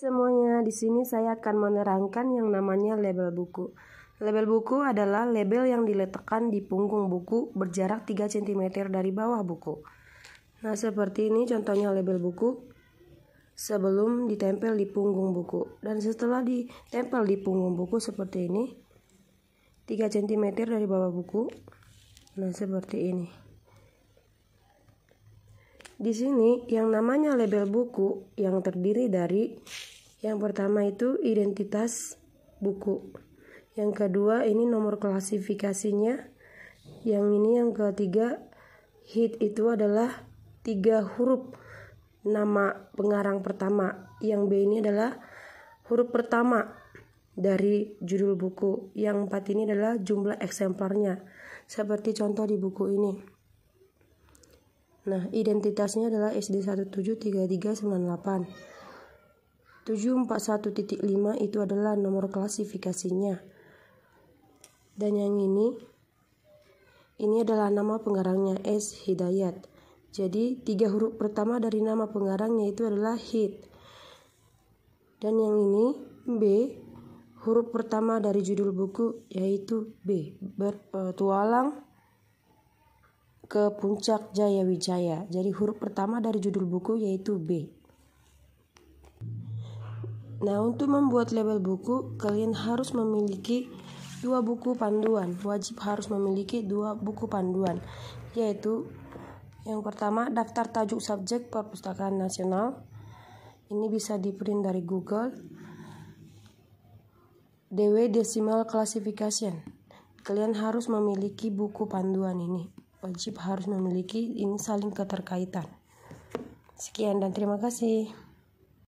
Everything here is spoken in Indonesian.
semuanya, di sini saya akan menerangkan yang namanya label buku. Label buku adalah label yang diletakkan di punggung buku berjarak 3 cm dari bawah buku. Nah, seperti ini contohnya label buku sebelum ditempel di punggung buku dan setelah ditempel di punggung buku seperti ini 3 cm dari bawah buku. Nah, seperti ini. Di sini yang namanya label buku yang terdiri dari yang pertama itu identitas buku. Yang kedua ini nomor klasifikasinya. Yang ini yang ketiga hit itu adalah tiga huruf nama pengarang pertama. Yang B ini adalah huruf pertama dari judul buku. Yang empat ini adalah jumlah eksemplarnya. Seperti contoh di buku ini. Nah, identitasnya adalah SD173398. 741.5 itu adalah nomor klasifikasinya. Dan yang ini ini adalah nama pengarangnya S Hidayat. Jadi, tiga huruf pertama dari nama pengarangnya itu adalah Hid. Dan yang ini B huruf pertama dari judul buku yaitu B uh, ke puncak Jaya Wijaya. Jadi huruf pertama dari judul buku yaitu B. Nah, untuk membuat label buku, kalian harus memiliki dua buku panduan. Wajib harus memiliki dua buku panduan, yaitu yang pertama daftar tajuk subjek perpustakaan nasional. Ini bisa di print dari Google. DW Decimal Classification. Kalian harus memiliki buku panduan ini wajib harus memiliki ini saling keterkaitan. Sekian dan terima kasih.